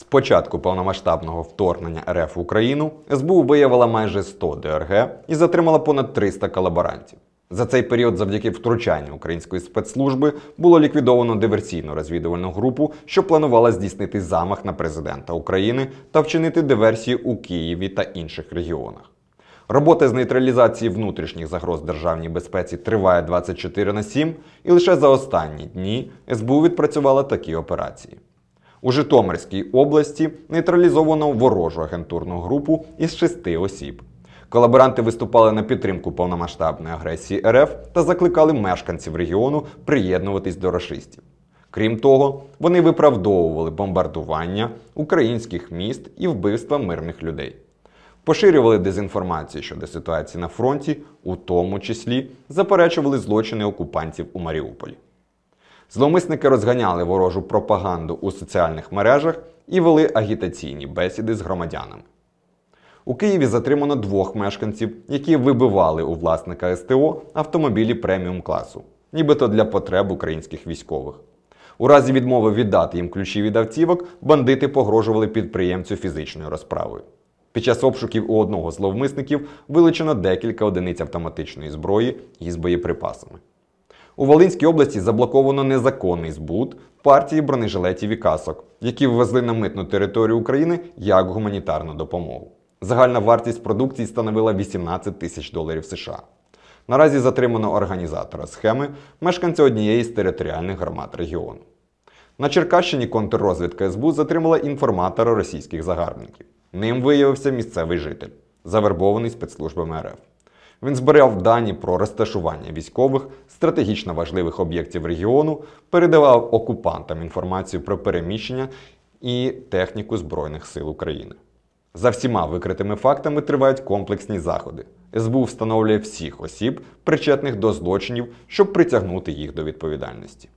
З початку повномасштабного вторгнення РФ в Україну СБУ виявила майже 100 ДРГ і затримала понад 300 колаборантів. За цей період, завдяки втручанню української спецслужби, було ліквідовано диверсійну розвідувальну групу, що планувала здійснити замах на президента України та вчинити диверсії у Києві та інших регіонах. Робота з нейтралізації внутрішніх загроз державній безпеці триває 24 на 7, і лише за останні дні СБУ відпрацювала такі операції. У Житомирській області нейтралізовано ворожу агентурну групу із шести осіб. Колаборанти виступали на підтримку повномасштабної агресії РФ та закликали мешканців регіону приєднуватись до расистів. Крім того, вони виправдовували бомбардування українських міст і вбивства мирних людей. Поширювали дезінформацію щодо ситуації на фронті, у тому числі заперечували злочини окупантів у Маріуполі. Зловмисники розганяли ворожу пропаганду у соціальних мережах і вели агітаційні бесіди з громадянами. У Києві затримано двох мешканців, які вибивали у власника СТО автомобілі преміум класу, нібито для потреб українських військових. У разі відмови віддати їм ключі від автівок, бандити погрожували підприємцю фізичною розправою. Під час обшуків у одного зловмисників вилучено декілька одиниць автоматичної зброї із боєприпасами. У Волинській області заблоковано незаконний збут партії бронежилетів і касок, які ввезли на митну територію України як гуманітарну допомогу. Загальна вартість продукції становила 18 тисяч доларів США. Наразі затримано організатора схеми, мешканця однієї з територіальних громад регіону. На Черкащині контррозвідка СБУ затримала інформатора російських загарбників. Ним виявився місцевий житель, завербований спецслужбами РФ. Він збирав дані про розташування військових, стратегічно важливих об'єктів регіону, передавав окупантам інформацію про переміщення і техніку Збройних сил України. За всіма викритими фактами тривають комплексні заходи. СБУ встановлює всіх осіб, причетних до злочинів, щоб притягнути їх до відповідальності.